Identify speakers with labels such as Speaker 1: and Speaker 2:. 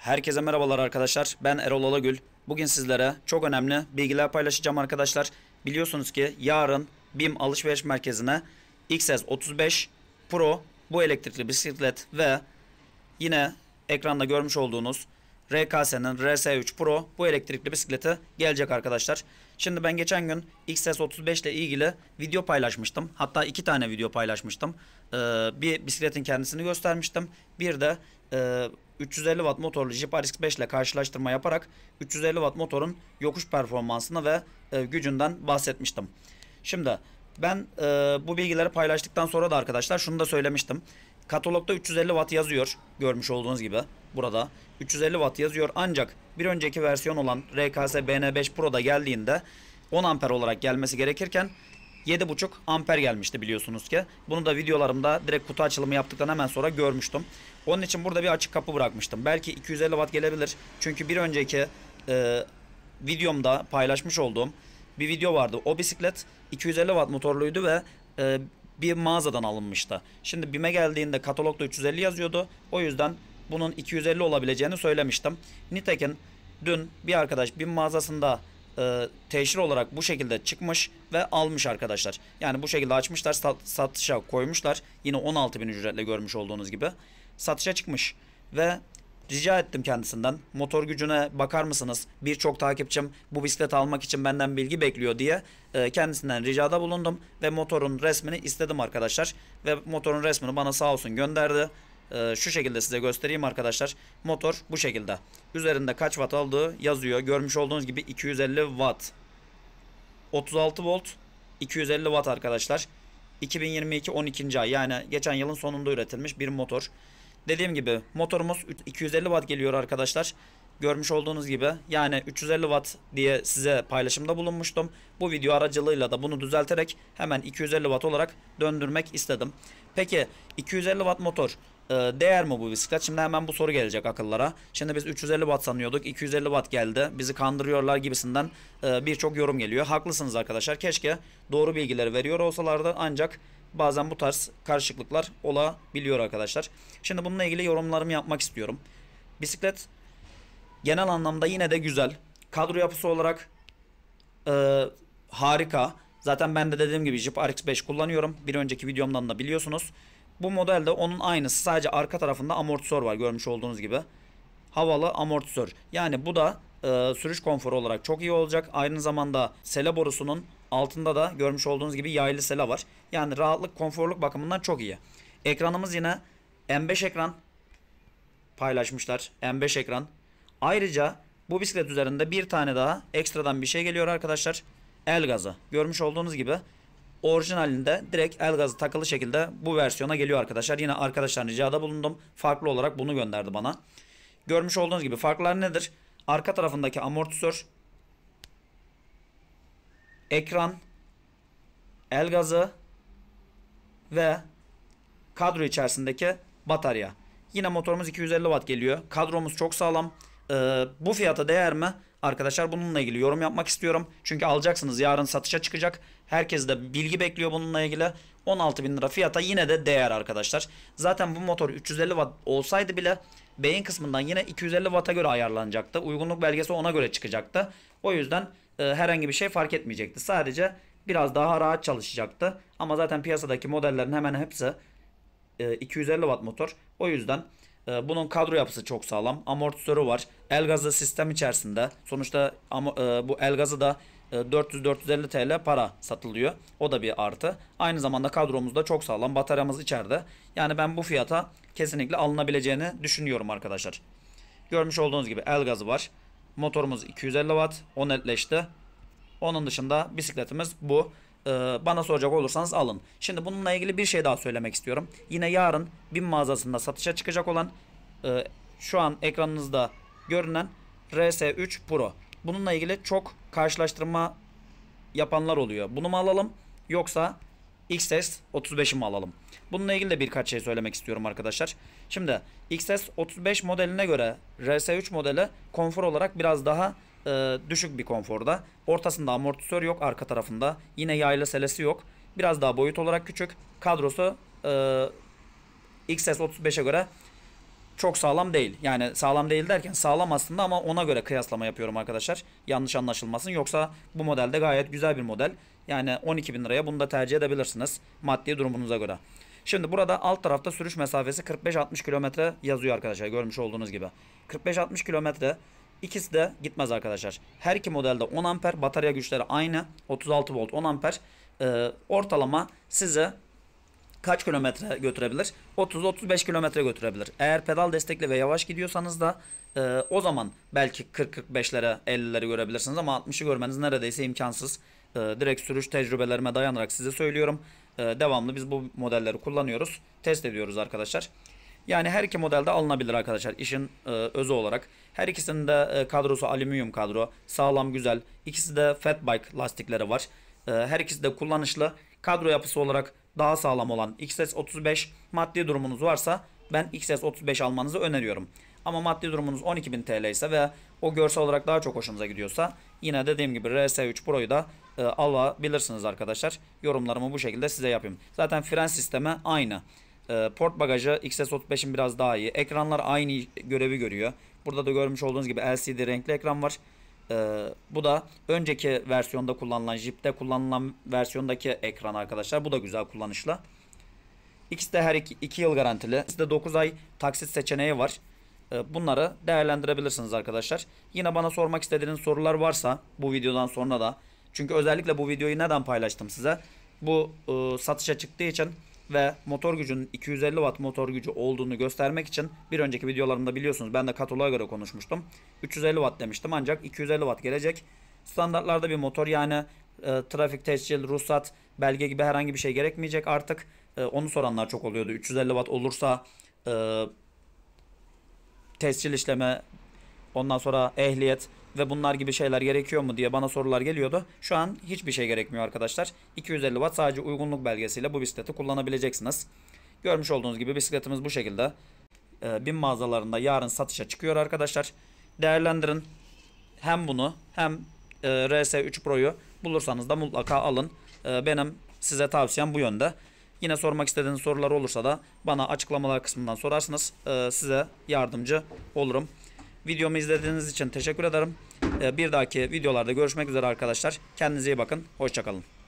Speaker 1: Herkese merhabalar arkadaşlar. Ben Erol Alagül. Bugün sizlere çok önemli bilgiler paylaşacağım arkadaşlar. Biliyorsunuz ki yarın BİM alışveriş merkezine XS 35 Pro bu elektrikli bisiklet ve yine ekranda görmüş olduğunuz RKS'nin RS3 Pro bu elektrikli bisikleti gelecek arkadaşlar. Şimdi ben geçen gün XS35 ile ilgili video paylaşmıştım. Hatta iki tane video paylaşmıştım. Ee, bir bisikletin kendisini göstermiştim. Bir de e, 350 watt motorlu Jeep RX 5 ile karşılaştırma yaparak 350 watt motorun yokuş performansını ve e, gücünden bahsetmiştim. Şimdi ben e, bu bilgileri paylaştıktan sonra da arkadaşlar şunu da söylemiştim. Katalogda 350 watt yazıyor görmüş olduğunuz gibi burada 350 watt yazıyor ancak bir önceki versiyon olan RKS BN5 Pro'da geldiğinde 10 amper olarak gelmesi gerekirken 7.5 amper gelmişti biliyorsunuz ki. Bunu da videolarımda direkt kutu açılımı yaptıktan hemen sonra görmüştüm. Onun için burada bir açık kapı bırakmıştım. Belki 250 watt gelebilir. Çünkü bir önceki e, videomda paylaşmış olduğum bir video vardı. O bisiklet 250 watt motorluydu ve e, bir mağazadan alınmıştı. Şimdi BİM'e geldiğinde katalogda 350 yazıyordu. O yüzden bunun 250 olabileceğini söylemiştim. Nitekim dün bir arkadaş BİM mağazasında e, teşhir olarak bu şekilde çıkmış ve almış arkadaşlar. Yani bu şekilde açmışlar sat, satışa koymuşlar. Yine 16 bin ücretle görmüş olduğunuz gibi. Satışa çıkmış ve rica ettim kendisinden motor gücüne bakar mısınız? Birçok takipçim bu bisiklet almak için benden bilgi bekliyor diye e, kendisinden ricada bulundum ve motorun resmini istedim arkadaşlar. Ve motorun resmini bana sağ olsun gönderdi. Ee, şu şekilde size göstereyim arkadaşlar. Motor bu şekilde. Üzerinde kaç watt aldığı yazıyor. Görmüş olduğunuz gibi 250 watt. 36 volt 250 watt arkadaşlar. 2022 12. ay yani geçen yılın sonunda üretilmiş bir motor. Dediğim gibi motorumuz 250 watt geliyor arkadaşlar. Görmüş olduğunuz gibi yani 350 watt diye size paylaşımda bulunmuştum. Bu video aracılığıyla da bunu düzelterek hemen 250 watt olarak döndürmek istedim. Peki 250 watt motor e, değer mi bu bisiklet? Şimdi hemen bu soru gelecek akıllara. Şimdi biz 350 watt sanıyorduk. 250 watt geldi. Bizi kandırıyorlar gibisinden e, birçok yorum geliyor. Haklısınız arkadaşlar. Keşke doğru bilgileri veriyor olsalardı ancak bazen bu tarz karışıklıklar olabiliyor arkadaşlar. Şimdi bununla ilgili yorumlarımı yapmak istiyorum. Bisiklet genel anlamda yine de güzel. Kadro yapısı olarak e, harika. Zaten ben de dediğim gibi Jeep RX5 kullanıyorum. Bir önceki videomdan da biliyorsunuz. Bu modelde onun aynısı. Sadece arka tarafında amortisör var görmüş olduğunuz gibi. Havalı amortisör. Yani bu da e, sürüş konforu olarak çok iyi olacak. Aynı zamanda sele borusunun altında da görmüş olduğunuz gibi yaylı sele var. Yani rahatlık, konforluk bakımından çok iyi. Ekranımız yine M5 ekran paylaşmışlar. M5 ekran. Ayrıca bu bisiklet üzerinde bir tane daha ekstradan bir şey geliyor arkadaşlar el gazı. Görmüş olduğunuz gibi orijinalinde direkt el gazı takılı şekilde bu versiyona geliyor arkadaşlar. Yine arkadaşlar ricada bulundum. Farklı olarak bunu gönderdi bana. Görmüş olduğunuz gibi farklar nedir? Arka tarafındaki amortisör, ekran, el gazı ve kadro içerisindeki batarya. Yine motorumuz 250 watt geliyor. Kadromuz çok sağlam. Ee, bu fiyata değer mi? Arkadaşlar bununla ilgili yorum yapmak istiyorum. Çünkü alacaksınız yarın satışa çıkacak. Herkes de bilgi bekliyor bununla ilgili. 16 bin lira fiyata yine de değer arkadaşlar. Zaten bu motor 350 watt olsaydı bile beyin kısmından yine 250 watt'a göre ayarlanacaktı. Uygunluk belgesi ona göre çıkacaktı. O yüzden e, herhangi bir şey fark etmeyecekti. Sadece biraz daha rahat çalışacaktı. Ama zaten piyasadaki modellerin hemen hepsi e, 250 watt motor. O yüzden ee, bunun kadro yapısı çok sağlam. Amortisörü var. El gazı sistem içerisinde. Sonuçta e, bu el gazı da 400-450 e, TL para satılıyor. O da bir artı. Aynı zamanda kadromuz da çok sağlam. Bataryamız içeride. Yani ben bu fiyata kesinlikle alınabileceğini düşünüyorum arkadaşlar. Görmüş olduğunuz gibi el gazı var. Motorumuz 250 watt. O netleşti. Onun dışında bisikletimiz bu. Ee, bana soracak olursanız alın. Şimdi bununla ilgili bir şey daha söylemek istiyorum. Yine yarın BİM mağazasında satışa çıkacak olan e, şu an ekranınızda görünen RS3 Pro. Bununla ilgili çok karşılaştırma yapanlar oluyor. Bunu mu alalım yoksa XS 35'i mi alalım? Bununla ilgili de birkaç şey söylemek istiyorum arkadaşlar. Şimdi XS 35 modeline göre RS3 modeli konfor olarak biraz daha e, düşük bir konforda. Ortasında amortisör yok arka tarafında. Yine yaylı selesi yok. Biraz daha boyut olarak küçük. Kadrosu e, XS35'e göre çok sağlam değil. Yani sağlam değil derken sağlam aslında ama ona göre kıyaslama yapıyorum arkadaşlar. Yanlış anlaşılmasın. Yoksa bu modelde gayet güzel bir model. Yani 12 bin liraya bunu da tercih edebilirsiniz. Maddi durumunuza göre. Şimdi burada alt tarafta sürüş mesafesi 45-60 kilometre yazıyor arkadaşlar. Görmüş olduğunuz gibi. 45-60 kilometre İkisi de gitmez arkadaşlar. Her iki modelde 10 amper. Batarya güçleri aynı. 36 volt 10 amper. Ee, ortalama size kaç kilometre götürebilir? 30-35 kilometre götürebilir. Eğer pedal destekli ve yavaş gidiyorsanız da e, o zaman belki 40-45'lere 50'leri görebilirsiniz ama 60'ı görmeniz neredeyse imkansız. E, direkt sürüş tecrübelerime dayanarak size söylüyorum. E, devamlı biz bu modelleri kullanıyoruz. Test ediyoruz arkadaşlar. Yani her iki modelde alınabilir arkadaşlar işin e, özü olarak. Her ikisinin de e, kadrosu alüminyum kadro. Sağlam güzel. İkisi de fat bike lastikleri var. E, her ikisi de kullanışlı. Kadro yapısı olarak daha sağlam olan XS35 maddi durumunuz varsa ben XS35 almanızı öneriyorum. Ama maddi durumunuz 12.000 TL ise ve o görsel olarak daha çok hoşunuza gidiyorsa yine dediğim gibi RS3 Pro'yu da e, alabilirsiniz arkadaşlar. Yorumlarımı bu şekilde size yapayım. Zaten fren sistemi aynı. Ee, port bagajı XS35'in biraz daha iyi. Ekranlar aynı görevi görüyor. Burada da görmüş olduğunuz gibi LCD renkli ekran var. Ee, bu da önceki versiyonda kullanılan Jeep'te kullanılan versiyondaki ekran arkadaşlar. Bu da güzel kullanışlı. İkisi de her iki yıl garantili. İkisi de 9 ay taksit seçeneği var. Ee, bunları değerlendirebilirsiniz arkadaşlar. Yine bana sormak istediğiniz sorular varsa bu videodan sonra da. Çünkü özellikle bu videoyu neden paylaştım size? Bu e, satışa çıktığı için ve motor gücünün 250 watt motor gücü olduğunu göstermek için bir önceki videolarımda biliyorsunuz ben de kataloğa göre konuşmuştum. 350 watt demiştim ancak 250 watt gelecek. Standartlarda bir motor yani e, trafik tescil, ruhsat, belge gibi herhangi bir şey gerekmeyecek artık. E, onu soranlar çok oluyordu. 350 watt olursa e, tescil işleme Ondan sonra ehliyet ve bunlar gibi şeyler gerekiyor mu diye bana sorular geliyordu. Şu an hiçbir şey gerekmiyor arkadaşlar. 250 watt sadece uygunluk belgesiyle bu bisikleti kullanabileceksiniz. Görmüş olduğunuz gibi bisikletimiz bu şekilde. E, bin mağazalarında yarın satışa çıkıyor arkadaşlar. Değerlendirin. Hem bunu hem e, RS3 Pro'yu bulursanız da mutlaka alın. E, benim size tavsiyem bu yönde. Yine sormak istediğiniz sorular olursa da bana açıklamalar kısmından sorarsınız. E, size yardımcı olurum. Videomu izlediğiniz için teşekkür ederim. Ee, bir dahaki videolarda görüşmek üzere arkadaşlar. Kendinize iyi bakın. Hoşçakalın.